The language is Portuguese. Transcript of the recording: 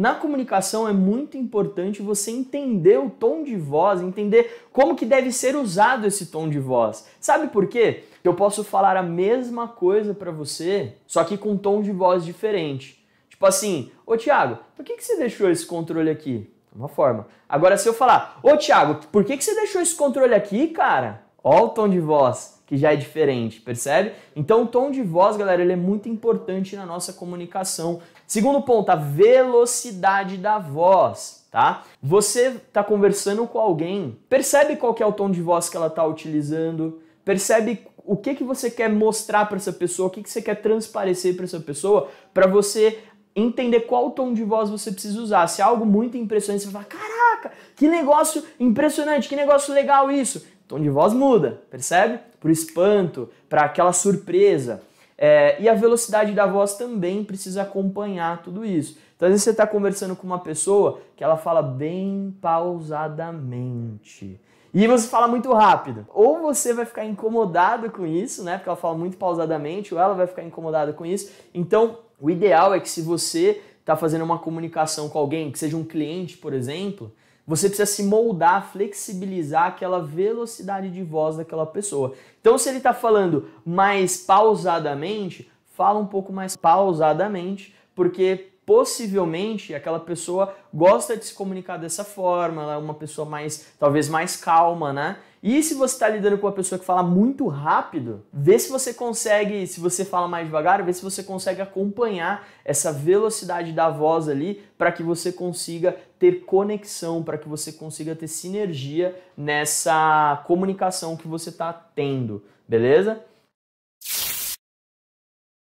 Na comunicação é muito importante você entender o tom de voz, entender como que deve ser usado esse tom de voz. Sabe por quê? Eu posso falar a mesma coisa para você, só que com um tom de voz diferente. Tipo assim, ô Thiago, por que, que você deixou esse controle aqui? Uma forma. Agora, se eu falar, ô Thiago, por que, que você deixou esse controle aqui, cara? Olha o tom de voz, que já é diferente, percebe? Então o tom de voz, galera, ele é muito importante na nossa comunicação. Segundo ponto, a velocidade da voz, tá? Você tá conversando com alguém, percebe qual que é o tom de voz que ela tá utilizando, percebe o que, que você quer mostrar para essa pessoa, o que, que você quer transparecer para essa pessoa, para você entender qual tom de voz você precisa usar. Se é algo muito impressionante, você fala, caraca, que negócio impressionante, que negócio legal isso tom de voz muda, percebe? Para o espanto, para aquela surpresa. É, e a velocidade da voz também precisa acompanhar tudo isso. Então, às vezes você está conversando com uma pessoa que ela fala bem pausadamente. E você fala muito rápido. Ou você vai ficar incomodado com isso, né? Porque ela fala muito pausadamente, ou ela vai ficar incomodada com isso. Então, o ideal é que se você está fazendo uma comunicação com alguém, que seja um cliente, por exemplo, você precisa se moldar, flexibilizar aquela velocidade de voz daquela pessoa. Então, se ele está falando mais pausadamente, fala um pouco mais pausadamente, porque possivelmente aquela pessoa gosta de se comunicar dessa forma, ela é uma pessoa mais, talvez mais calma, né? E se você está lidando com uma pessoa que fala muito rápido, vê se você consegue, se você fala mais devagar, vê se você consegue acompanhar essa velocidade da voz ali para que você consiga ter conexão, para que você consiga ter sinergia nessa comunicação que você está tendo, beleza?